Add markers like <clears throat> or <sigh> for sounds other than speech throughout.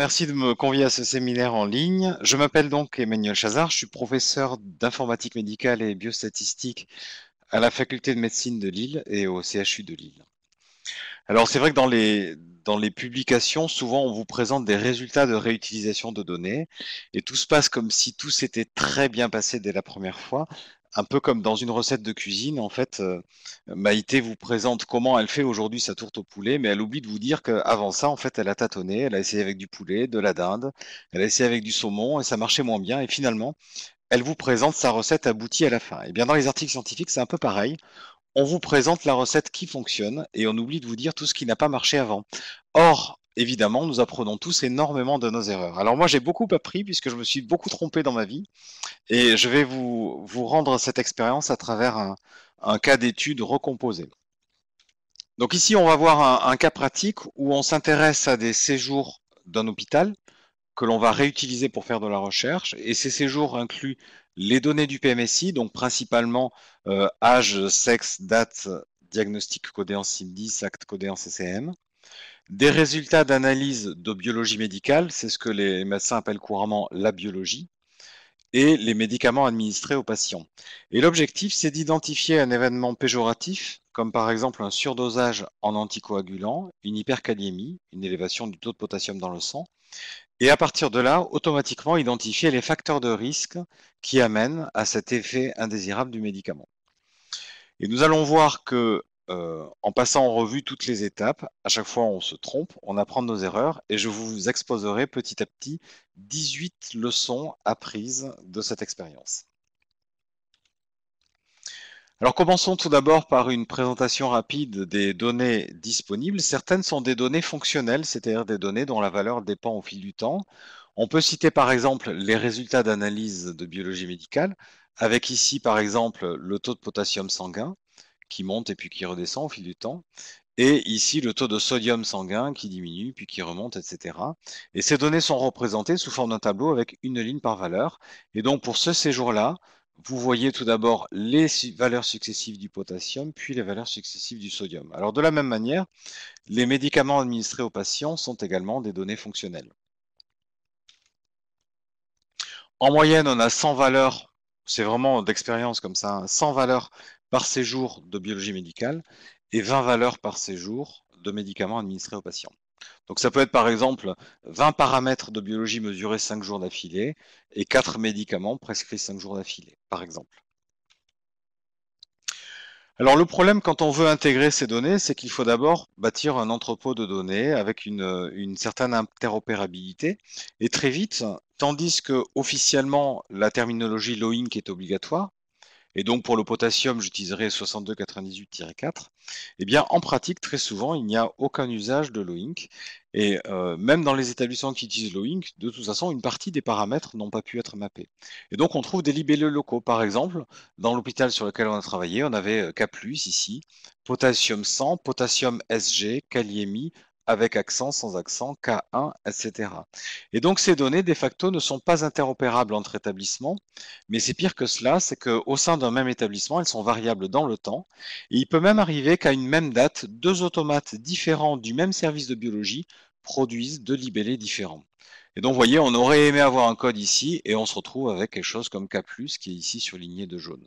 merci de me convier à ce séminaire en ligne. Je m'appelle donc Emmanuel Chazard, je suis professeur d'informatique médicale et biostatistique à la faculté de médecine de Lille et au CHU de Lille. Alors c'est vrai que dans les, dans les publications, souvent on vous présente des résultats de réutilisation de données et tout se passe comme si tout s'était très bien passé dès la première fois, un peu comme dans une recette de cuisine, en fait, euh, Maïté vous présente comment elle fait aujourd'hui sa tourte au poulet, mais elle oublie de vous dire qu'avant ça, en fait, elle a tâtonné, elle a essayé avec du poulet, de la dinde, elle a essayé avec du saumon, et ça marchait moins bien, et finalement, elle vous présente sa recette aboutie à la fin. Et bien dans les articles scientifiques, c'est un peu pareil. On vous présente la recette qui fonctionne et on oublie de vous dire tout ce qui n'a pas marché avant. Or, évidemment, nous apprenons tous énormément de nos erreurs. Alors moi, j'ai beaucoup appris puisque je me suis beaucoup trompé dans ma vie et je vais vous, rendre cette expérience à travers un, cas d'étude recomposé. Donc ici, on va voir un, cas pratique où on s'intéresse à des séjours d'un hôpital que l'on va réutiliser pour faire de la recherche. Et ces séjours incluent les données du PMSI, donc principalement euh, âge, sexe, date, diagnostic codé en CIM10, acte codé en CCM, des résultats d'analyse de biologie médicale, c'est ce que les médecins appellent couramment la biologie, et les médicaments administrés aux patients. Et l'objectif, c'est d'identifier un événement péjoratif, comme par exemple un surdosage en anticoagulant, une hyperkaliémie, une élévation du taux de potassium dans le sang, et à partir de là, automatiquement identifier les facteurs de risque qui amènent à cet effet indésirable du médicament. Et nous allons voir que euh, en passant en revue toutes les étapes. À chaque fois, on se trompe, on apprend de nos erreurs et je vous exposerai petit à petit 18 leçons apprises de cette expérience. Alors commençons tout d'abord par une présentation rapide des données disponibles. Certaines sont des données fonctionnelles, c'est-à-dire des données dont la valeur dépend au fil du temps. On peut citer par exemple les résultats d'analyse de biologie médicale, avec ici par exemple le taux de potassium sanguin qui monte et puis qui redescend au fil du temps. Et ici, le taux de sodium sanguin qui diminue, puis qui remonte, etc. Et ces données sont représentées sous forme d'un tableau avec une ligne par valeur. Et donc, pour ce séjour-là, vous voyez tout d'abord les valeurs successives du potassium, puis les valeurs successives du sodium. Alors, de la même manière, les médicaments administrés aux patients sont également des données fonctionnelles. En moyenne, on a 100 valeurs, c'est vraiment d'expérience comme ça, 100 hein. valeurs par séjour de biologie médicale et 20 valeurs par séjour de médicaments administrés aux patients. Donc ça peut être par exemple 20 paramètres de biologie mesurés 5 jours d'affilée et 4 médicaments prescrits 5 jours d'affilée, par exemple. Alors le problème quand on veut intégrer ces données, c'est qu'il faut d'abord bâtir un entrepôt de données avec une, certaine interopérabilité. Et très vite, tandis que officiellement la terminologie LOINC est obligatoire, et donc pour le potassium, j'utiliserai 6298-4, eh bien en pratique, très souvent, il n'y a aucun usage de l'OINC. Et euh, même dans les établissements qui utilisent l'OINC, de toute façon, une partie des paramètres n'ont pas pu être mappés. Et donc on trouve des libellules locaux. Par exemple, dans l'hôpital sur lequel on a travaillé, on avait K+, euh, ici, potassium 100, potassium SG, kaliémie, avec accent, sans accent, K1, etc. Et donc ces données, de facto, ne sont pas interopérables entre établissements, mais c'est pire que cela, c'est qu'au sein d'un même établissement, elles sont variables dans le temps, et il peut même arriver qu'à une même date, deux automates différents du même service de biologie produisent deux libellés différents. Et donc, vous voyez, on aurait aimé avoir un code ici, et on se retrouve avec quelque chose comme K+, qui est ici surligné de jaune.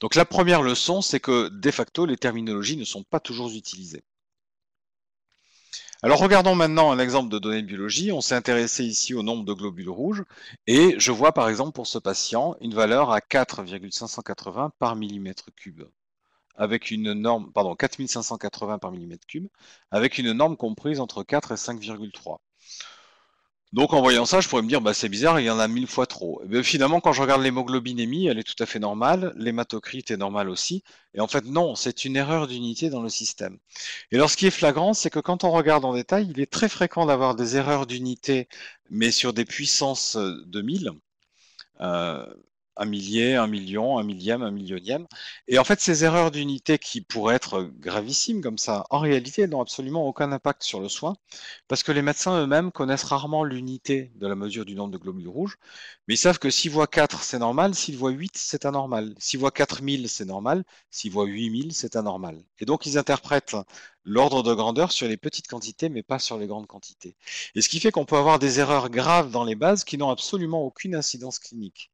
Donc la première leçon, c'est que de facto, les terminologies ne sont pas toujours utilisées. Alors regardons maintenant un exemple de données de biologie. On s'est intéressé ici au nombre de globules rouges et je vois par exemple pour ce patient une valeur à 4,580 par millimètre cube avec une norme, pardon, 4580 par millimètre cube, avec une norme comprise entre 4 et 5,3. Donc en voyant ça, je pourrais me dire, bah, c'est bizarre, il y en a mille fois trop. Eh ben, finalement, quand je regarde l'hémoglobinémie, elle est tout à fait normale, l'hématocrite est normale aussi. Et en fait, non, c'est une erreur d'unité dans le système. Et alors ce qui est flagrant, c'est que quand on regarde en détail, il est très fréquent d'avoir des erreurs d'unité, mais sur des puissances euh, de 1000. Euh, un millier, un million, un millième, un millionième. Et en fait, ces erreurs d'unité qui pourraient être gravissimes comme ça, en réalité, n'ont absolument aucun impact sur le soin, parce que les médecins eux-mêmes connaissent rarement l'unité de la mesure du nombre de globules rouges, mais ils savent que s'ils voient 4, c'est normal, s'ils voient 8, c'est anormal, s'ils voient 4000, c'est normal, s'ils voient 8000, c'est anormal. Et donc, ils interprètent l'ordre de grandeur sur les petites quantités, mais pas sur les grandes quantités. Et ce qui fait qu'on peut avoir des erreurs graves dans les bases qui n'ont absolument aucune incidence clinique.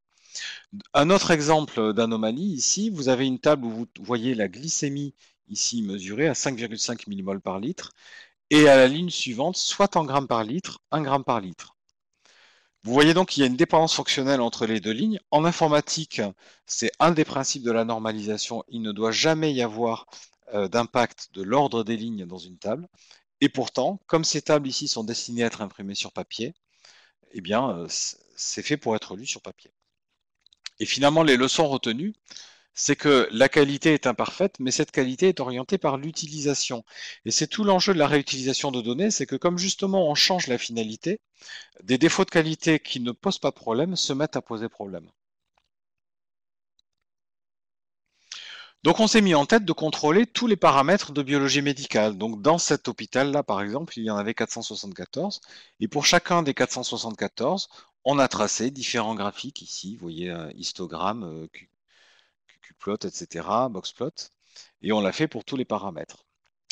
Un autre exemple d'anomalie ici, vous avez une table où vous voyez la glycémie ici mesurée à 5,5 mmol par litre et à la ligne suivante, soit en grammes par litre, 1 gramme par litre. Vous voyez donc qu'il y a une dépendance fonctionnelle entre les deux lignes. En informatique, c'est un des principes de la normalisation. Il ne doit jamais y avoir euh, d'impact de l'ordre des lignes dans une table. Et pourtant, comme ces tables ici sont destinées à être imprimées sur papier, eh bien, euh, c'est fait pour être lu sur papier. Et finalement, les leçons retenues, c'est que la qualité est imparfaite, mais cette qualité est orientée par l'utilisation. Et c'est tout l'enjeu de la réutilisation de données, c'est que comme justement on change la finalité, des défauts de qualité qui ne posent pas problème se mettent à poser problème. Donc on s'est mis en tête de contrôler tous les paramètres de biologie médicale. Donc dans cet hôpital-là, par exemple, il y en avait 474. Et pour chacun des 474, on a tracé différents graphiques ici, vous voyez, euh, histogramme, QQplot, euh, etc., boxplot, et on l'a fait pour tous les paramètres.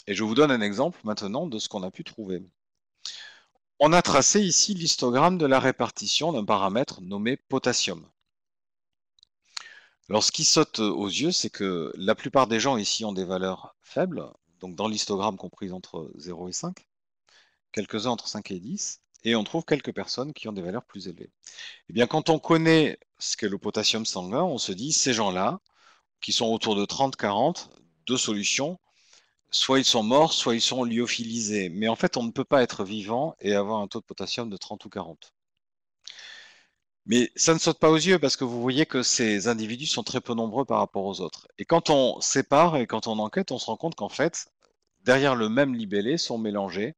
Et je vous donne un exemple maintenant de ce qu'on a pu trouver. On a tracé ici l'histogramme de la répartition d'un paramètre nommé potassium. Alors ce qui saute aux yeux, c'est que la plupart des gens ici ont des valeurs faibles, donc dans l'histogramme comprise entre 0 et 5, quelques-uns entre 5 et 10, et on trouve quelques personnes qui ont des valeurs plus élevées. Et eh bien, quand on connaît ce qu'est le potassium sanguin, on se dit ces gens-là, qui sont autour de 30-40, deux solutions, soit ils sont morts, soit ils sont lyophilisés. Mais en fait, on ne peut pas être vivant et avoir un taux de potassium de 30 ou 40. Mais ça ne saute pas aux yeux parce que vous voyez que ces individus sont très peu nombreux par rapport aux autres. Et quand on sépare et quand on enquête, on se rend compte qu'en fait, derrière le même libellé sont mélangés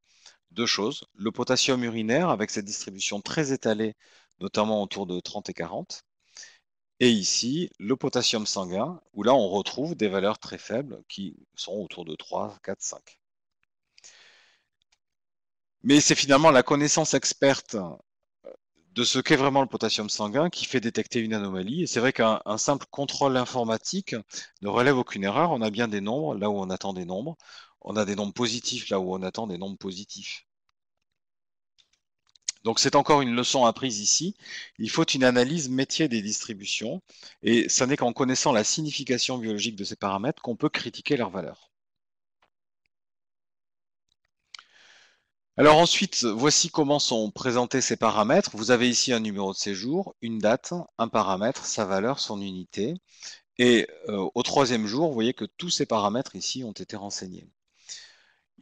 deux choses. Le potassium urinaire, avec cette distribution très étalée, notamment autour de 30 et 40. Et ici, le potassium sanguin, où là, on retrouve des valeurs très faibles qui sont autour de 3, 4, 5. Mais c'est finalement la connaissance experte euh, de ce qu'est vraiment le potassium sanguin qui fait détecter une anomalie. Et c'est vrai qu'un simple contrôle informatique ne relève aucune erreur. On a bien des nombres là où on attend des nombres on a des nombres positifs là où on attend des nombres positifs. Donc c'est encore une leçon apprise ici. Il faut une analyse métier des distributions et ce n'est qu'en connaissant la signification biologique de ces paramètres qu'on peut critiquer leurs valeurs. Alors ensuite, voici comment sont présentés ces paramètres. Vous avez ici un numéro de séjour, une date, un paramètre, sa valeur, son unité. Et euh, au troisième jour, vous voyez que tous ces paramètres ici ont été renseignés.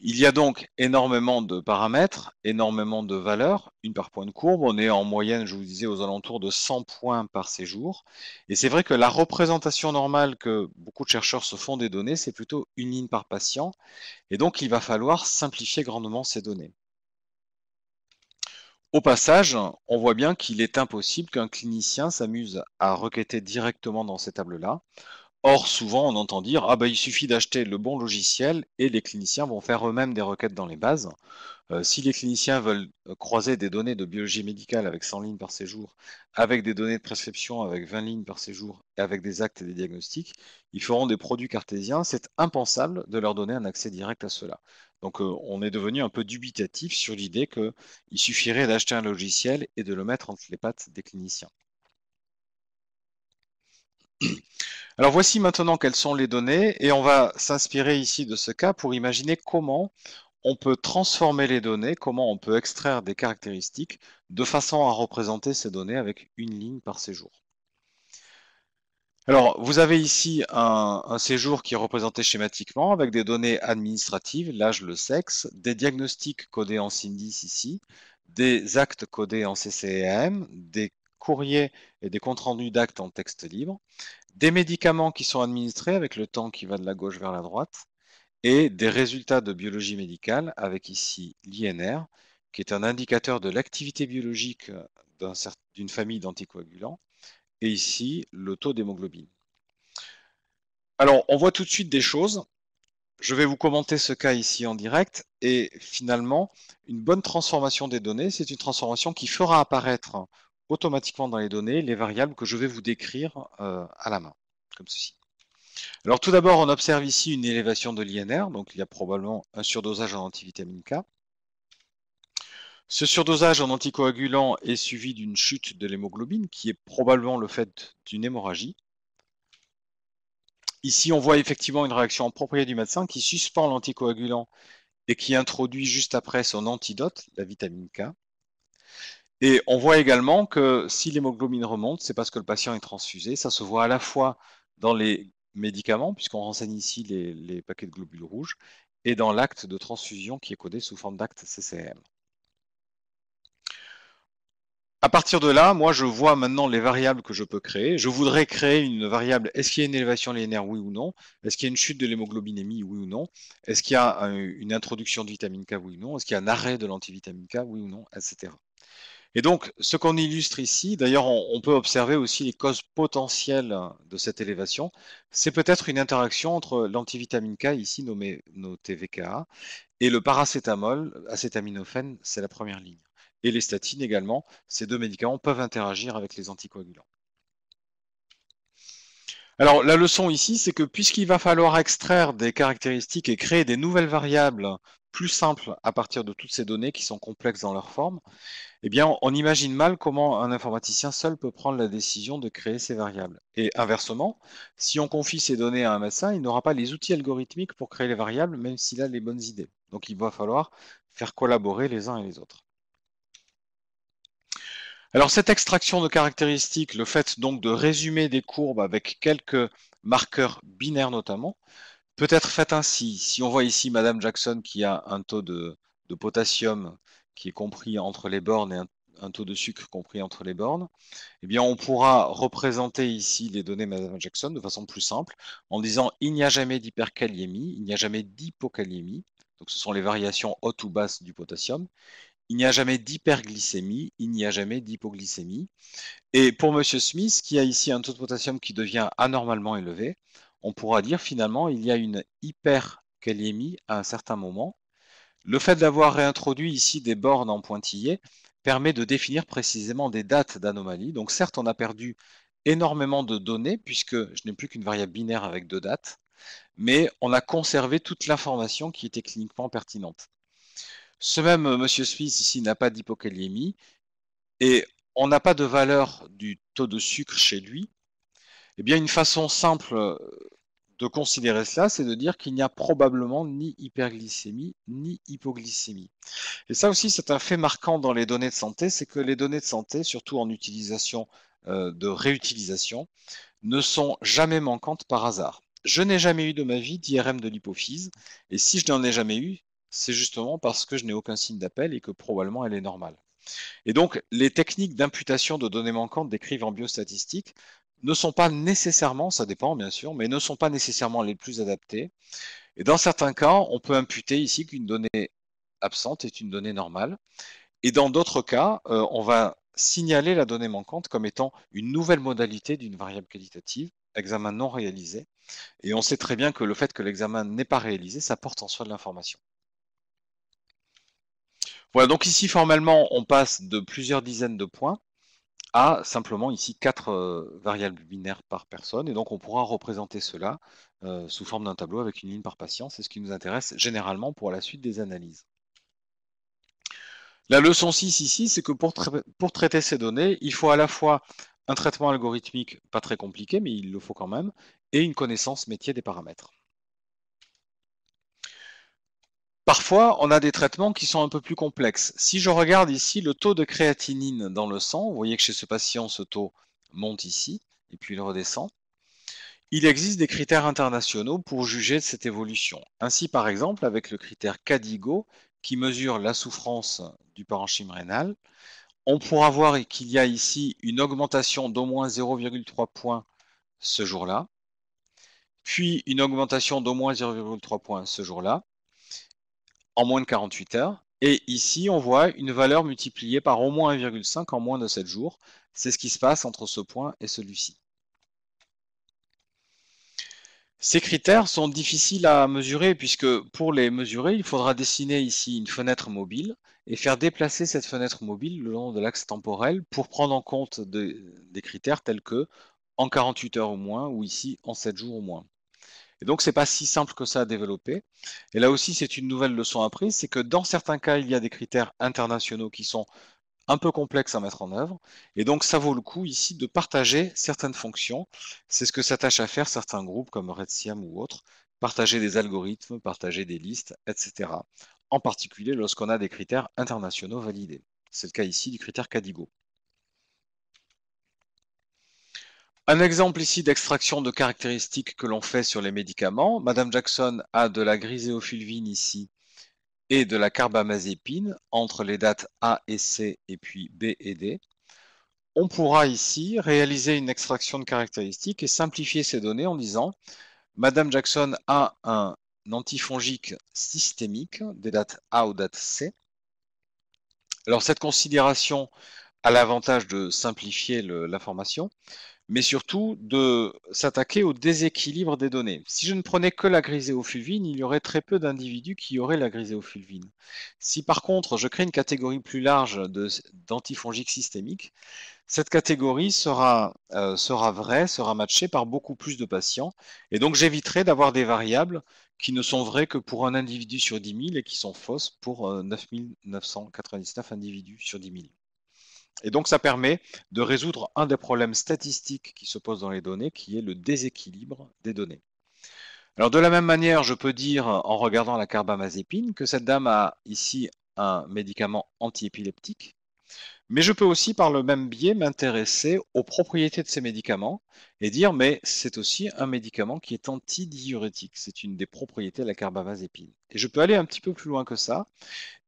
Il y a donc énormément de paramètres, énormément de valeurs, une par point de courbe. On est en moyenne, je vous disais, aux alentours de 100 points par séjour. Et c'est vrai que la représentation normale que beaucoup de chercheurs se font des données, c'est plutôt une ligne par patient. Et donc, il va falloir simplifier grandement ces données. Au passage, on voit bien qu'il est impossible qu'un clinicien s'amuse à requêter directement dans ces tables-là. Or, souvent, on entend dire Ah, bah, il suffit d'acheter le bon logiciel et les cliniciens vont faire eux-mêmes des requêtes dans les bases. Euh, si les cliniciens veulent euh, croiser des données de biologie médicale avec 100 lignes par séjour, avec des données de prescription avec 20 lignes par séjour, et avec des actes et des diagnostics, ils feront des produits cartésiens. C'est impensable de leur donner un accès direct à cela. Donc, euh, on est devenu un peu dubitatif sur l'idée qu'il suffirait d'acheter un logiciel et de le mettre entre les pattes des cliniciens. <clears throat> Alors voici maintenant quelles sont les données et on va s'inspirer ici de ce cas pour imaginer comment on peut transformer les données, comment on peut extraire des caractéristiques de façon à représenter ces données avec une ligne par séjour. Alors, vous avez ici un, séjour qui est représenté schématiquement avec des données administratives, l'âge, le sexe, des diagnostics codés en SINDIS ici, des actes codés en CCAM, e des courriers et des comptes rendus d'actes en texte libre, des médicaments qui sont administrés avec le temps qui va de la gauche vers la droite, et des résultats de biologie médicale avec ici l'INR, qui est un indicateur de l'activité biologique d'une famille d'anticoagulants, et ici le taux d'hémoglobine. Alors, on voit tout de suite des choses. Je vais vous commenter ce cas ici en direct. Et finalement, une bonne transformation des données, c'est une transformation qui fera apparaître automatiquement dans les données les variables que je vais vous décrire euh, à la main, comme ceci. Alors tout d'abord, on observe ici une élévation de l'INR, donc il y a probablement un surdosage en antivitamine K. Ce surdosage en anticoagulant est suivi d'une chute de l'hémoglobine, qui est probablement le fait d'une hémorragie. Ici, on voit effectivement une réaction appropriée du médecin qui suspend l'anticoagulant et qui introduit juste après son antidote, la vitamine K. Et on voit également que si l'hémoglobine remonte, c'est parce que le patient est transfusé. Ça se voit à la fois dans les médicaments, puisqu'on renseigne ici les, paquets de globules rouges, et dans l'acte de transfusion qui est codé sous forme d'acte CCM. À partir de là, moi, je vois maintenant les variables que je peux créer. Je voudrais créer une variable, est-ce qu'il y a une élévation linéaire, oui ou non Est-ce qu'il y a une chute de l'hémoglobinémie, oui ou non Est-ce qu'il y a euh, une introduction de vitamine K, oui ou non Est-ce qu'il y a un arrêt de l'antivitamine K, oui ou non Etc. Et donc, ce qu'on illustre ici, d'ailleurs, on, peut observer aussi les causes potentielles de cette élévation. C'est peut-être une interaction entre l'antivitamine K, ici nommé nos TVKA, et le paracétamol, acétaminophène, c'est la première ligne. Et les statines également, ces deux médicaments peuvent interagir avec les anticoagulants. Alors la leçon ici, c'est que puisqu'il va falloir extraire des caractéristiques et créer des nouvelles variables plus simples à partir de toutes ces données qui sont complexes dans leur forme, eh bien on imagine mal comment un informaticien seul peut prendre la décision de créer ces variables. Et inversement, si on confie ces données à un médecin, il n'aura pas les outils algorithmiques pour créer les variables, même s'il a les bonnes idées. Donc il va falloir faire collaborer les uns et les autres. Alors cette extraction de caractéristiques, le fait donc de résumer des courbes avec quelques marqueurs binaires notamment, peut être faite ainsi. Si on voit ici Madame Jackson qui a un taux de, potassium qui est compris entre les bornes et un, taux de sucre compris entre les bornes, eh bien on pourra représenter ici les données Madame Jackson de façon plus simple en disant il n'y a jamais d'hyperkaliémie, il n'y a jamais d'hypokaliémie, donc ce sont les variations hautes ou basses du potassium, il n'y a jamais d'hyperglycémie, il n'y a jamais d'hypoglycémie. Et pour M. Smith, qui a ici un taux de potassium qui devient anormalement élevé, on pourra dire finalement il y a une hyperkaliémie à un certain moment. Le fait d'avoir réintroduit ici des bornes en pointillés permet de définir précisément des dates d'anomalie. Donc certes, on a perdu énormément de données puisque je n'ai plus qu'une variable binaire avec deux dates, mais on a conservé toute l'information qui était cliniquement pertinente. Ce même euh, monsieur Smith ici n'a pas d'hypokaliémie et on n'a pas de valeur du taux de sucre chez lui. Eh bien, une façon simple euh, de considérer cela, c'est de dire qu'il n'y a probablement ni hyperglycémie ni hypoglycémie. Et ça aussi, c'est un fait marquant dans les données de santé, c'est que les données de santé, surtout en utilisation euh, de réutilisation, ne sont jamais manquantes par hasard. Je n'ai jamais eu de ma vie d'IRM de l'hypophyse, et si je n'en ai jamais eu, c'est justement parce que je n'ai aucun signe d'appel et que probablement elle est normale. Et donc, les techniques d'imputation de données manquantes décrivent en biostatistique ne sont pas nécessairement, ça dépend bien sûr, mais ne sont pas nécessairement les plus adaptées. Et dans certains cas, on peut imputer ici qu'une donnée absente est une donnée normale. Et dans d'autres cas, euh, on va signaler la donnée manquante comme étant une nouvelle modalité d'une variable qualitative, examen non réalisé. Et on sait très bien que le fait que l'examen n'est pas réalisé, ça porte en soi de l'information donc ici formellement, on passe de plusieurs dizaines de points à simplement ici quatre euh, variables binaires par personne, et donc on pourra représenter cela euh, sous forme d'un tableau avec une ligne par patient, c'est ce qui nous intéresse généralement pour la suite des analyses. La leçon 6 ici, c'est que pour, pour traiter ces données, il faut à la fois un traitement algorithmique pas très compliqué, mais il le faut quand même, et une connaissance métier des paramètres. Parfois, on a des traitements qui sont un peu plus complexes. Si je regarde ici le taux de créatinine dans le sang, vous voyez que chez ce patient, ce taux monte ici et puis il redescend. Il existe des critères internationaux pour juger de cette évolution. Ainsi, par exemple, avec le critère CADIGO, qui mesure la souffrance du parenchyme rénal, on pourra voir qu'il y a ici une augmentation d'au moins 0,3 points ce jour-là, puis une augmentation d'au moins 0,3 points ce jour-là, en moins de 48 heures. Et ici, on voit une valeur multipliée par au moins 1,5 en moins de 7 jours. C'est ce qui se passe entre ce point et celui-ci. Ces critères sont difficiles à mesurer puisque pour les mesurer, il faudra dessiner ici une fenêtre mobile et faire déplacer cette fenêtre mobile le long de l'axe temporel pour prendre en compte des critères tels que en 48 heures au moins ou ici en 7 jours au moins. Et donc, n'est pas si simple que ça à développer. Et là aussi, c'est une nouvelle leçon apprise, c'est que dans certains cas, il y a des critères internationaux qui sont un peu complexes à mettre en œuvre. Et donc, ça vaut le coup ici de partager certaines fonctions. C'est ce que s'attachent à faire certains groupes comme Siam ou autres, partager des algorithmes, partager des listes, etc. En particulier lorsqu'on a des critères internationaux validés. C'est le cas ici du critère Cadigo. Un exemple ici d'extraction de caractéristiques que l'on fait sur les médicaments. Madame Jackson a de la griséophilvine ici et de la carbamazépine entre les dates A et C et puis B et D. On pourra ici réaliser une extraction de caractéristiques et simplifier ces données en disant Madame Jackson a un antifongique systémique des dates A aux dates C. Alors cette considération a l'avantage de simplifier l'information mais surtout de s'attaquer au déséquilibre des données. Si je ne prenais que la griséofulvine, il y aurait très peu d'individus qui auraient la griséofulvine. Si par contre je crée une catégorie plus large d'antifongiques systémiques, cette catégorie euh, sera, vraie, sera matchée par beaucoup plus de patients, et donc j'éviterai d'avoir des variables qui ne sont vraies que pour un individu sur 10 000 et qui sont fausses pour 9999 euh, individus sur 10 000. Et donc, ça permet de résoudre un des problèmes statistiques qui se posent dans les données, qui est le déséquilibre des données. Alors, de la même manière, je peux dire, en regardant la carbamazépine, que cette dame a ici un médicament antiépileptique, mais je peux aussi, par le même biais, m'intéresser aux propriétés de ces médicaments et dire, mais c'est aussi un médicament qui est antidiurétique. C'est une des propriétés de la carbamazépine. Et je peux aller un petit peu plus loin que ça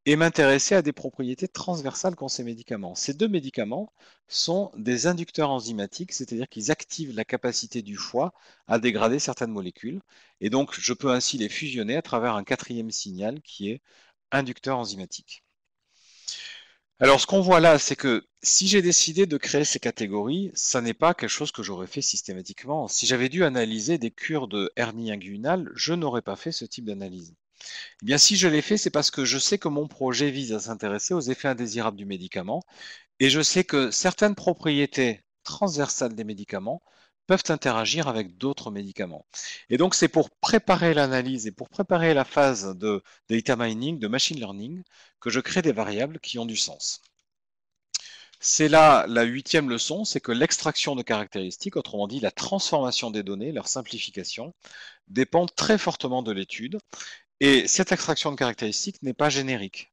et m'intéresser à des propriétés transversales qu'ont ces médicaments. Ces deux médicaments sont des inducteurs enzymatiques, c'est-à-dire qu'ils activent la capacité du foie à dégrader certaines molécules. Et donc, je peux ainsi les fusionner à travers un quatrième signal qui est inducteur enzymatique. Alors, ce qu'on voit là, c'est que si j'ai décidé de créer ces catégories, ça n'est pas quelque chose que j'aurais fait systématiquement. Si j'avais dû analyser des cures de hernie inguinale, je n'aurais pas fait ce type d'analyse. Eh bien, si je l'ai fait, c'est parce que je sais que mon projet vise à s'intéresser aux effets indésirables du médicament et je sais que certaines propriétés transversales des médicaments peuvent interagir avec d'autres médicaments. Et donc, c'est pour préparer l'analyse et pour préparer la phase de data mining, de machine learning, que je crée des variables qui ont du sens. C'est là la huitième leçon, c'est que l'extraction de caractéristiques, autrement dit la transformation des données, leur simplification, dépend très fortement de l'étude. Et cette extraction de caractéristiques n'est pas générique.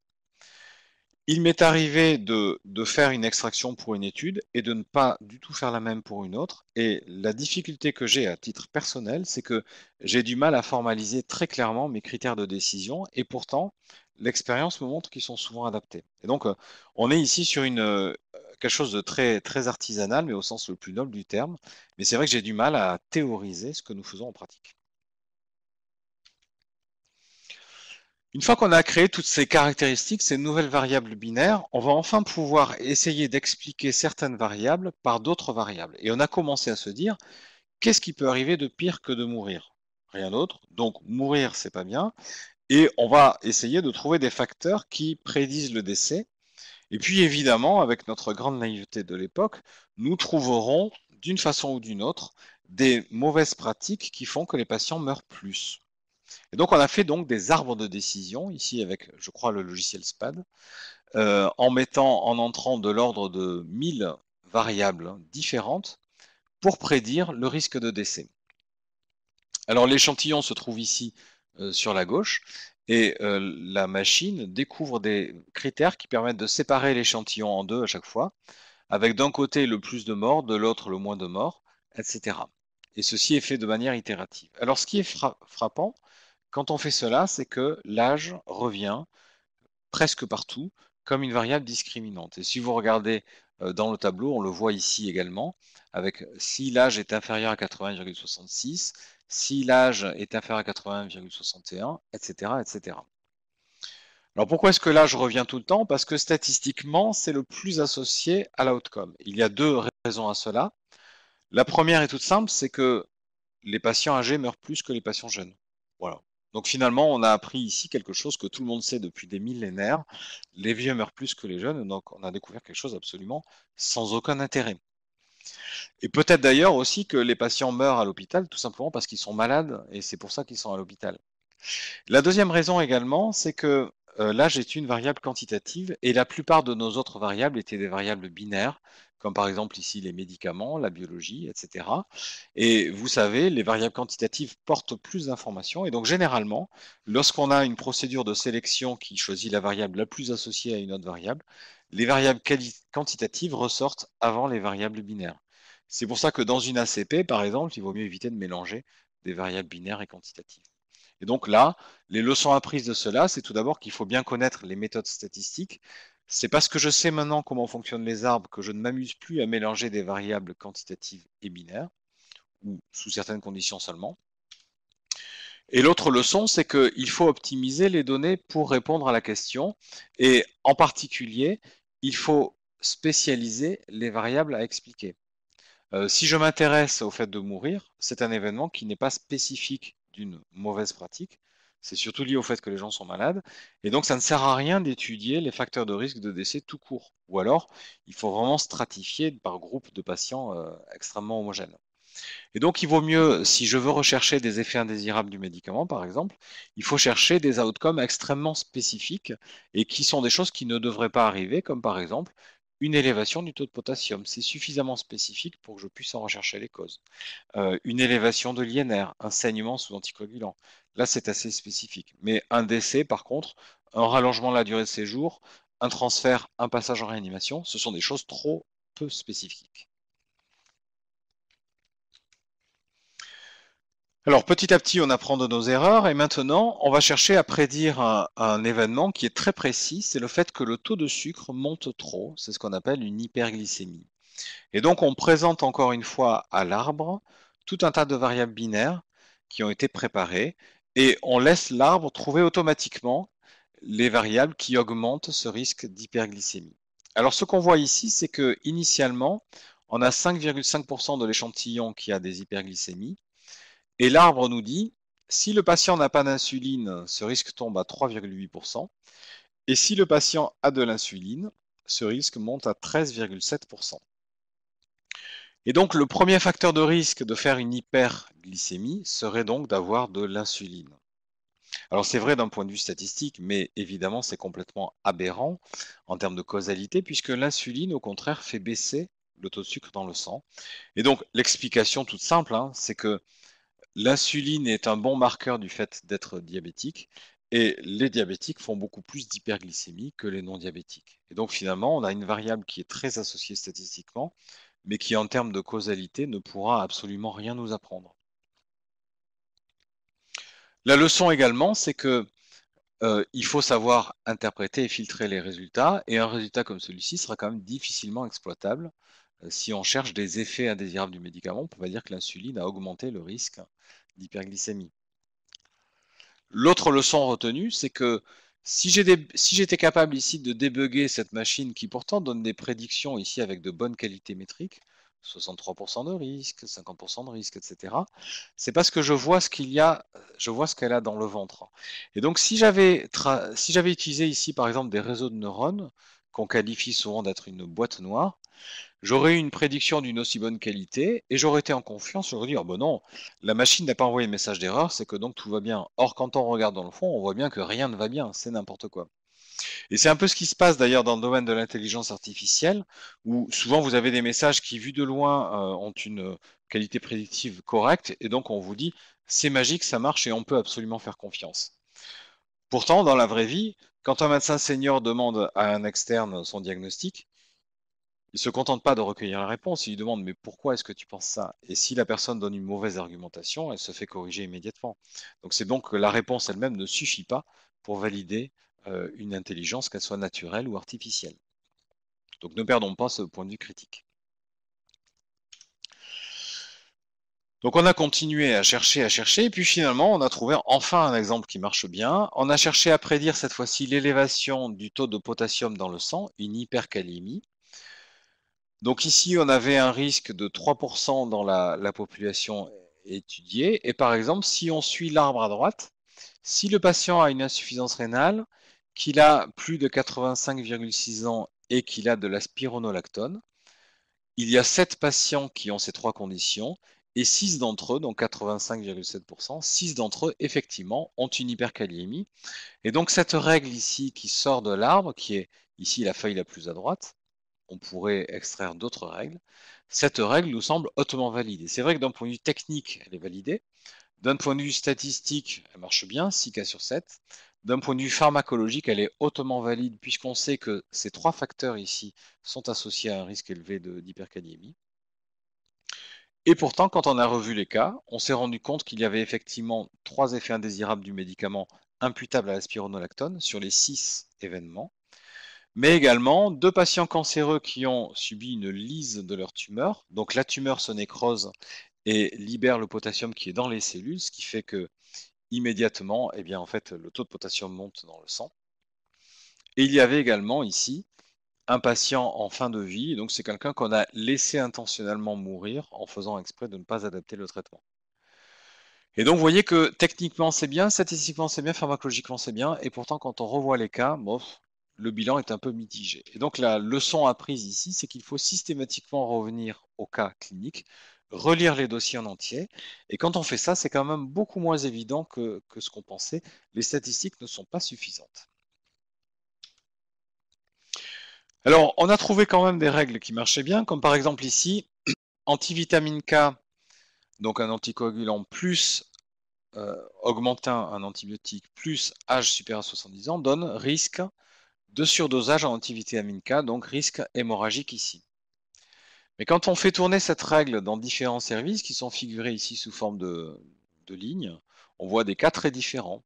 Il m'est arrivé de, faire une extraction pour une étude et de ne pas du tout faire la même pour une autre. Et la difficulté que j'ai à titre personnel, c'est que j'ai du mal à formaliser très clairement mes critères de décision et pourtant, l'expérience me montre qu'ils sont souvent adaptés. Et donc, euh, on est ici sur une, euh, quelque chose de très, très artisanal, mais au sens le plus noble du terme. Mais c'est vrai que j'ai du mal à théoriser ce que nous faisons en pratique. Une fois qu'on a créé toutes ces caractéristiques, ces nouvelles variables binaires, on va enfin pouvoir essayer d'expliquer certaines variables par d'autres variables. Et on a commencé à se dire, qu'est-ce qui peut arriver de pire que de mourir Rien d'autre. Donc mourir, c'est pas bien. Et on va essayer de trouver des facteurs qui prédisent le décès. Et puis évidemment, avec notre grande naïveté de l'époque, nous trouverons d'une façon ou d'une autre des mauvaises pratiques qui font que les patients meurent plus. Et donc, on a fait donc des arbres de décision ici avec, je crois, le logiciel SPAD, euh, en mettant, en entrant de l'ordre de 1000 variables différentes pour prédire le risque de décès. Alors, l'échantillon se trouve ici euh, sur la gauche et euh, la machine découvre des critères qui permettent de séparer l'échantillon en deux à chaque fois, avec d'un côté le plus de morts, de l'autre le moins de morts, etc. Et ceci est fait de manière itérative. Alors, ce qui est frappant, quand on fait cela, c'est que l'âge revient presque partout comme une variable discriminante. Et si vous regardez euh, dans le tableau, on le voit ici également, avec si l'âge est inférieur à 80,66, si l'âge est inférieur à 81,61, etc., etc. Alors pourquoi est-ce que l'âge revient tout le temps Parce que statistiquement, c'est le plus associé à l'outcome. Il y a deux raisons à cela. La première est toute simple, c'est que les patients âgés meurent plus que les patients jeunes. Voilà, donc finalement, on a appris ici quelque chose que tout le monde sait depuis des millénaires. Les vieux meurent plus que les jeunes, donc on a découvert quelque chose absolument sans aucun intérêt. Et peut-être d'ailleurs aussi que les patients meurent à l'hôpital tout simplement parce qu'ils sont malades et c'est pour ça qu'ils sont à l'hôpital. La deuxième raison également, c'est que euh, l'âge est une variable quantitative et la plupart de nos autres variables étaient des variables binaires, comme par exemple ici les médicaments, la biologie, etc. Et vous savez, les variables quantitatives portent plus d'informations. Et donc généralement, lorsqu'on a une procédure de sélection qui choisit la variable la plus associée à une autre variable, les variables quantitatives ressortent avant les variables binaires. C'est pour ça que dans une ACP, par exemple, il vaut mieux éviter de mélanger des variables binaires et quantitatives. Et donc là, les leçons apprises de cela, c'est tout d'abord qu'il faut bien connaître les méthodes statistiques c'est parce que je sais maintenant comment fonctionnent les arbres que je ne m'amuse plus à mélanger des variables quantitatives et binaires, ou sous certaines conditions seulement. Et l'autre leçon, c'est qu'il faut optimiser les données pour répondre à la question, et en particulier, il faut spécialiser les variables à expliquer. Euh, si je m'intéresse au fait de mourir, c'est un événement qui n'est pas spécifique d'une mauvaise pratique, c'est surtout lié au fait que les gens sont malades. Et donc, ça ne sert à rien d'étudier les facteurs de risque de décès tout court. Ou alors, il faut vraiment stratifier par groupe de patients euh, extrêmement homogènes. Et donc, il vaut mieux, si je veux rechercher des effets indésirables du médicament, par exemple, il faut chercher des outcomes extrêmement spécifiques et qui sont des choses qui ne devraient pas arriver, comme par exemple une élévation du taux de potassium. C'est suffisamment spécifique pour que je puisse en rechercher les causes. Euh, une élévation de l'INR, un saignement sous anticoagulant. Là, c'est assez spécifique. Mais un décès, par contre, un rallongement de la durée de séjour, un transfert, un passage en réanimation, ce sont des choses trop peu spécifiques. Alors petit à petit, on apprend de nos erreurs et maintenant, on va chercher à prédire un, événement qui est très précis, c'est le fait que le taux de sucre monte trop, c'est ce qu'on appelle une hyperglycémie. Et donc, on présente encore une fois à l'arbre tout un tas de variables binaires qui ont été préparées et on laisse l'arbre trouver automatiquement les variables qui augmentent ce risque d'hyperglycémie. Alors ce qu'on voit ici, c'est que initialement, on a 5,5% de l'échantillon qui a des hyperglycémies et l'arbre nous dit, si le patient n'a pas d'insuline, ce risque tombe à 3,8%. Et si le patient a de l'insuline, ce risque monte à 13,7%. Et donc le premier facteur de risque de faire une hyperglycémie serait donc d'avoir de l'insuline. Alors c'est vrai d'un point de vue statistique, mais évidemment c'est complètement aberrant en termes de causalité, puisque l'insuline, au contraire, fait baisser le taux de sucre dans le sang. Et donc l'explication toute simple, hein, c'est que L'insuline est un bon marqueur du fait d'être diabétique et les diabétiques font beaucoup plus d'hyperglycémie que les non-diabétiques. Et donc finalement, on a une variable qui est très associée statistiquement, mais qui en termes de causalité ne pourra absolument rien nous apprendre. La leçon également, c'est que euh, il faut savoir interpréter et filtrer les résultats, et un résultat comme celui-ci sera quand même difficilement exploitable euh, si on cherche des effets indésirables du médicament, on peut dire que l'insuline a augmenté le risque d'hyperglycémie. L'autre leçon retenue, c'est que si j'étais capable ici de débugger cette machine qui pourtant donne des prédictions ici avec de bonnes qualités métriques, 63% de risque, 50% de risque, etc. C'est parce que je vois ce qu'il y a, je vois ce qu'elle a dans le ventre. Et donc, si j'avais utilisé ici, par exemple, des réseaux de neurones, qu'on qualifie souvent d'être une boîte noire, j'aurais eu une prédiction d'une aussi bonne qualité et j'aurais été en confiance. J'aurais dit, oh ben non, la machine n'a pas envoyé le message d'erreur, c'est que donc tout va bien. Or, quand on regarde dans le fond, on voit bien que rien ne va bien, c'est n'importe quoi. Et c'est un peu ce qui se passe d'ailleurs dans le domaine de l'intelligence artificielle, où souvent vous avez des messages qui, vus de loin, euh, ont une qualité prédictive correcte, et donc on vous dit, c'est magique, ça marche, et on peut absolument faire confiance. Pourtant, dans la vraie vie, quand un médecin senior demande à un externe son diagnostic, il ne se contente pas de recueillir la réponse, il lui demande mais pourquoi est-ce que tu penses ça Et si la personne donne une mauvaise argumentation, elle se fait corriger immédiatement. Donc c'est donc que la réponse elle-même ne suffit pas pour valider euh, une intelligence, qu'elle soit naturelle ou artificielle. Donc ne perdons pas ce point de vue critique. Donc on a continué à chercher, à chercher, et puis finalement on a trouvé enfin un exemple qui marche bien. On a cherché à prédire cette fois-ci l'élévation du taux de potassium dans le sang, une hypercalémie. Donc ici on avait un risque de 3% dans la, population étudiée, et par exemple si on suit l'arbre à droite, si le patient a une insuffisance rénale, qu'il a plus de 85,6 ans et qu'il a de la spironolactone, il y a 7 patients qui ont ces trois conditions et 6 d'entre eux, donc 85,7%, 6 d'entre eux, effectivement, ont une hyperkaliémie. Et donc cette règle ici qui sort de l'arbre, qui est ici la feuille la plus à droite, on pourrait extraire d'autres règles, cette règle nous semble hautement valide. c'est vrai que d'un point de vue technique, elle est validée. D'un point de vue statistique, elle marche bien, 6 cas sur 7. D'un point de vue pharmacologique, elle est hautement valide puisqu'on sait que ces trois facteurs ici sont associés à un risque élevé d'hyperkaliémie. Et pourtant, quand on a revu les cas, on s'est rendu compte qu'il y avait effectivement trois effets indésirables du médicament imputables à la sur les six événements, mais également deux patients cancéreux qui ont subi une lise de leur tumeur. Donc la tumeur se nécrose et libère le potassium qui est dans les cellules, ce qui fait que immédiatement, eh bien, en fait, le taux de potassium monte dans le sang. Et il y avait également ici un patient en fin de vie, donc c'est quelqu'un qu'on a laissé intentionnellement mourir en faisant exprès de ne pas adapter le traitement. Et donc vous voyez que techniquement c'est bien, statistiquement c'est bien, pharmacologiquement c'est bien, et pourtant quand on revoit les cas, le bilan est un peu mitigé. Et donc la leçon apprise ici, c'est qu'il faut systématiquement revenir au cas clinique, relire les dossiers en entier, et quand on fait ça, c'est quand même beaucoup moins évident que ce qu'on pensait, les statistiques ne sont pas suffisantes. Alors, on a trouvé quand même des règles qui marchaient bien, comme par exemple ici, <clears throat> antivitamine K, donc un anticoagulant plus euh, augmentant un antibiotique plus âge supérieur à 70 ans, donne risque de surdosage en antivitamine K, donc risque hémorragique ici. Mais quand on fait tourner cette règle dans différents services qui sont figurés ici sous forme de, de lignes, on voit des cas très différents.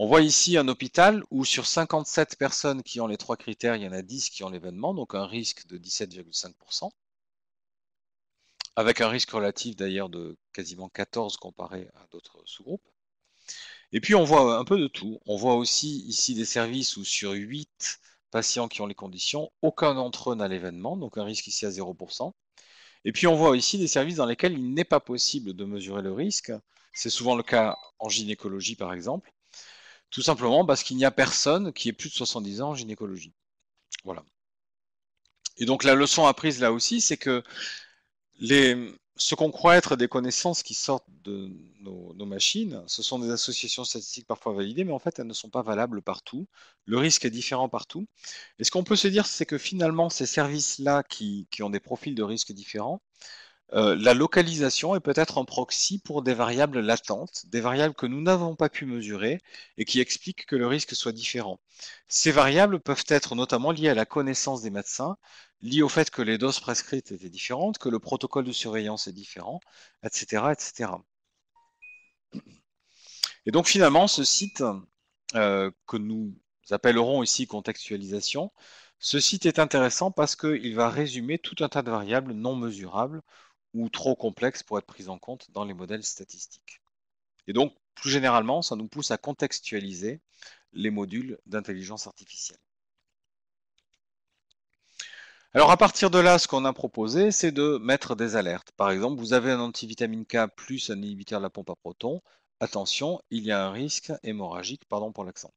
On voit ici un hôpital où sur 57 personnes qui ont les trois critères, il y en a 10 qui ont l'événement, donc un risque de 17,5%, avec un risque relatif d'ailleurs de quasiment 14 comparé à d'autres sous-groupes. Et puis on voit un peu de tout. On voit aussi ici des services où sur 8 patients qui ont les conditions, aucun d'entre eux n'a l'événement, donc un risque ici à 0%. Et puis on voit ici des services dans lesquels il n'est pas possible de mesurer le risque. C'est souvent le cas en gynécologie par exemple tout simplement parce qu'il n'y a personne qui ait plus de 70 ans en gynécologie. Voilà. Et donc la leçon apprise là aussi, c'est que les, ce qu'on croit être des connaissances qui sortent de nos, machines, ce sont des associations statistiques parfois validées, mais en fait, elles ne sont pas valables partout. Le risque est différent partout. Et ce qu'on peut se dire, c'est que finalement, ces services-là qui, qui, ont des profils de risque différents euh, la localisation est peut-être un proxy pour des variables latentes, des variables que nous n'avons pas pu mesurer et qui expliquent que le risque soit différent. Ces variables peuvent être notamment liées à la connaissance des médecins, liées au fait que les doses prescrites étaient différentes, que le protocole de surveillance est différent, etc. etc. Et donc finalement, ce site euh, que nous appellerons ici contextualisation, ce site est intéressant parce qu'il va résumer tout un tas de variables non mesurables ou trop complexe pour être prise en compte dans les modèles statistiques. Et donc, plus généralement, ça nous pousse à contextualiser les modules d'intelligence artificielle. Alors à partir de là, ce qu'on a proposé, c'est de mettre des alertes. Par exemple, vous avez un antivitamine K plus un inhibiteur de la pompe à protons. Attention, il y a un risque hémorragique, pardon pour l'accent.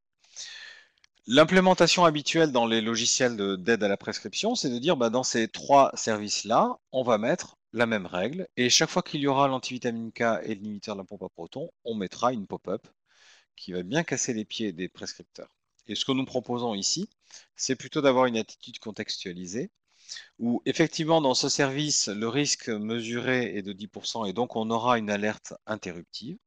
L'implémentation habituelle dans les logiciels d'aide à la prescription, c'est de dire bah, dans ces trois services-là, on va mettre la même règle. Et chaque fois qu'il y aura l'antivitamine K et le limiteur de la pompe à proton, on mettra une pop-up qui va bien casser les pieds des prescripteurs. Et ce que nous proposons ici, c'est plutôt d'avoir une attitude contextualisée, où effectivement dans ce service, le risque mesuré est de 10%, et donc on aura une alerte interruptive.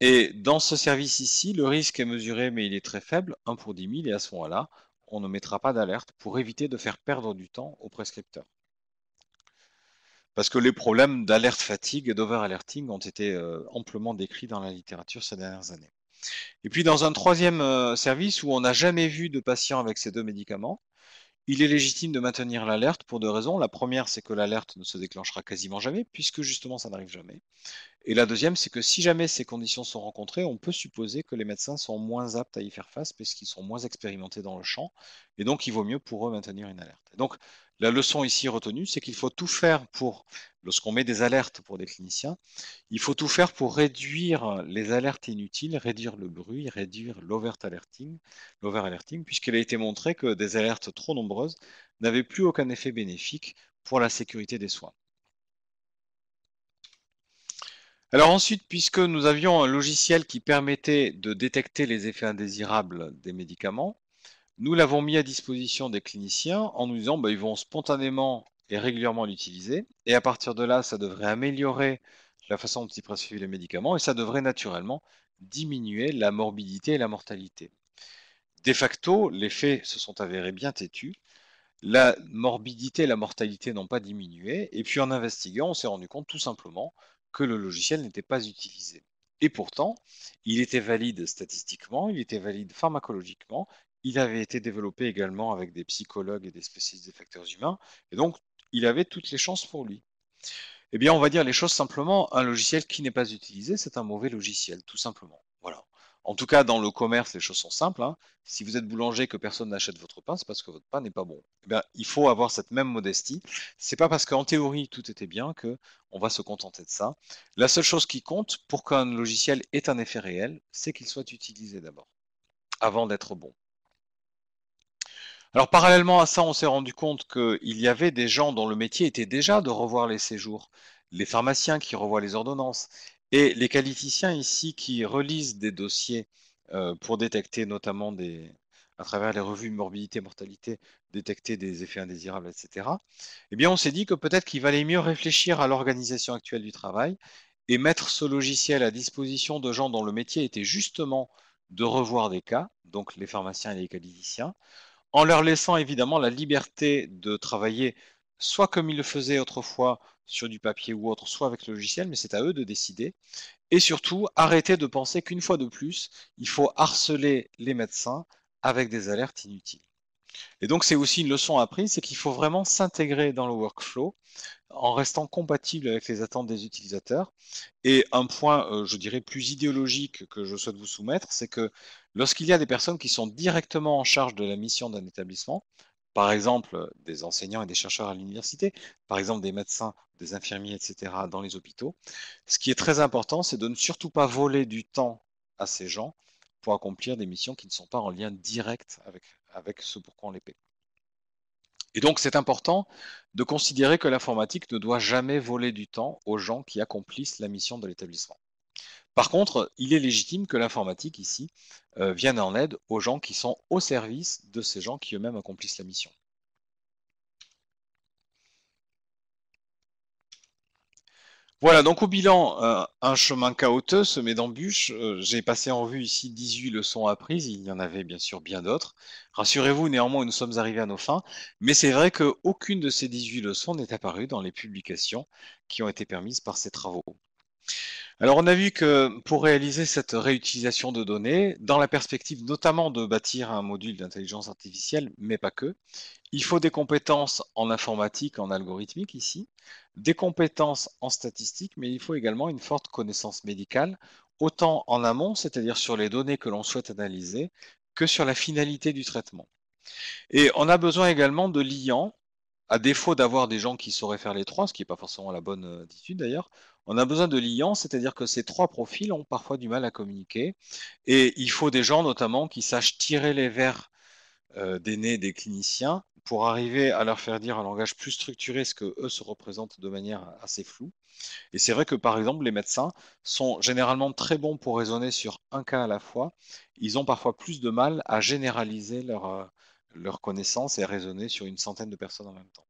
Et dans ce service ici, le risque est mesuré, mais il est très faible, 1 pour 10 000, et à ce moment-là, on ne mettra pas d'alerte pour éviter de faire perdre du temps aux prescripteurs parce que les problèmes d'alerte fatigue et d'over-alerting ont été euh, amplement décrits dans la littérature ces dernières années. Et puis dans un troisième euh, service où on n'a jamais vu de patient avec ces deux médicaments, il est légitime de maintenir l'alerte pour deux raisons. La première, c'est que l'alerte ne se déclenchera quasiment jamais, puisque justement ça n'arrive jamais. Et la deuxième, c'est que si jamais ces conditions sont rencontrées, on peut supposer que les médecins sont moins aptes à y faire face puisqu'ils sont moins expérimentés dans le champ. Et donc, il vaut mieux pour eux maintenir une alerte. donc, la leçon ici retenue, c'est qu'il faut tout faire pour, lorsqu'on met des alertes pour des cliniciens, il faut tout faire pour réduire les alertes inutiles, réduire le bruit, réduire lover l'over-alerting puisqu'il a été montré que des alertes trop nombreuses n'avaient plus aucun effet bénéfique pour la sécurité des soins. Alors ensuite, puisque nous avions un logiciel qui permettait de détecter les effets indésirables des médicaments, nous l'avons mis à disposition des cliniciens en nous disant qu'ils bah, vont spontanément et régulièrement l'utiliser. Et à partir de là, ça devrait améliorer la façon dont ils prescrivent les médicaments et ça devrait naturellement diminuer la morbidité et la mortalité. De facto, les faits se sont avérés bien têtus. La morbidité et la mortalité n'ont pas diminué. Et puis en investiguant, on s'est rendu compte tout simplement que le logiciel n'était pas utilisé. Et pourtant, il était valide statistiquement, il était valide pharmacologiquement, il avait été développé également avec des psychologues et des spécialistes des facteurs humains, et donc il avait toutes les chances pour lui. Eh bien, on va dire les choses simplement, un logiciel qui n'est pas utilisé, c'est un mauvais logiciel, tout simplement. En tout cas, dans le commerce, les choses sont simples. Hein. Si vous êtes boulanger et que personne n'achète votre pain, c'est parce que votre pain n'est pas bon. Eh bien, il faut avoir cette même modestie. C'est pas parce qu'en théorie tout était bien que on va se contenter de ça. La seule chose qui compte pour qu'un logiciel ait un effet réel, c'est qu'il soit utilisé d'abord, avant d'être bon. Alors parallèlement à ça, on s'est rendu compte qu'il y avait des gens dont le métier était déjà de revoir les séjours, les pharmaciens qui revoient les ordonnances, et les qualiticiens ici qui relisent des dossiers euh, pour détecter notamment à travers les revues morbidité, mortalité, détecter des effets indésirables, etc., eh bien, on s'est dit que peut-être qu'il valait mieux réfléchir à l'organisation actuelle du travail et mettre ce logiciel à disposition de gens dont le métier était justement de revoir des cas, donc les pharmaciens et les qualiticiens, en leur laissant évidemment la liberté de travailler soit comme ils le faisaient autrefois sur du papier ou autre, soit avec le logiciel, mais c'est à eux de décider. Et surtout, arrêter de penser qu'une fois de plus, il faut harceler les médecins avec des alertes inutiles. Et donc, c'est aussi une leçon apprise, c'est qu'il faut vraiment s'intégrer dans le workflow en restant compatible avec les attentes des utilisateurs. Et un point, euh, je dirais, plus idéologique que je souhaite vous soumettre, c'est que lorsqu'il y a des personnes qui sont directement en charge de la mission d'un établissement, par exemple des enseignants et des chercheurs à l'université, par exemple des médecins, des infirmiers, etc., dans les hôpitaux. Ce qui est très important, c'est de ne surtout pas voler du temps à ces gens pour accomplir des missions qui ne sont pas en lien direct avec, avec ce pourquoi on les paie. Et donc, c'est important de considérer que l'informatique ne doit jamais voler du temps aux gens qui accomplissent la mission de l'établissement. Par contre, il est légitime que l'informatique ici euh, vienne en aide aux gens qui sont au service de ces gens qui eux-mêmes accomplissent la mission. Voilà, donc au bilan, euh, un chemin chaotique se met d'embûches. Euh, j'ai passé en revue ici 18 leçons apprises, il y en avait bien sûr bien d'autres. Rassurez-vous, néanmoins, nous sommes arrivés à nos fins, mais c'est vrai qu'aucune de ces 18 leçons n'est apparue dans les publications qui ont été permises par ces travaux. Alors on a vu que pour réaliser cette réutilisation de données, dans la perspective notamment de bâtir un module d'intelligence artificielle, mais pas que, il faut des compétences en informatique, en algorithmique ici, des compétences en statistique, mais il faut également une forte connaissance médicale, autant en amont, c'est-à-dire sur les données que l'on souhaite analyser, que sur la finalité du traitement. Et on a besoin également de liants à défaut d'avoir des gens qui sauraient faire les trois, ce qui n'est pas forcément la bonne euh, attitude d'ailleurs, on a besoin de liants, c'est-à-dire que ces trois profils ont parfois du mal à communiquer. Et il faut des gens notamment qui sachent tirer les vers euh, des nez des cliniciens pour arriver à leur faire dire un langage plus structuré ce que eux se représentent de manière assez floue. Et c'est vrai que par exemple les médecins sont généralement très bons pour raisonner sur un cas à la fois. Ils ont parfois plus de mal à généraliser leurs euh, connaissances et à raisonner sur une centaine de personnes en même temps.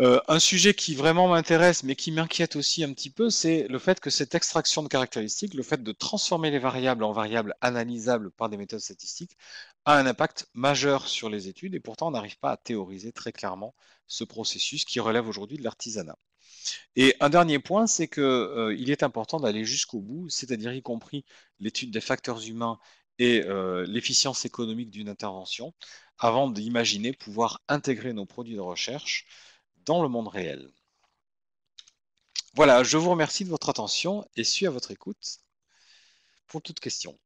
Euh, un sujet qui vraiment m'intéresse, mais qui m'inquiète aussi un petit peu, c'est le fait que cette extraction de caractéristiques, le fait de transformer les variables en variables analysables par des méthodes statistiques, a un impact majeur sur les études, et pourtant on n'arrive pas à théoriser très clairement ce processus qui relève aujourd'hui de l'artisanat. Et un dernier point, c'est qu'il euh, est important d'aller jusqu'au bout, c'est-à-dire y compris l'étude des facteurs humains et euh, l'efficience économique d'une intervention, avant d'imaginer pouvoir intégrer nos produits de recherche le monde réel. Voilà, je vous remercie de votre attention et suis à votre écoute pour toute question.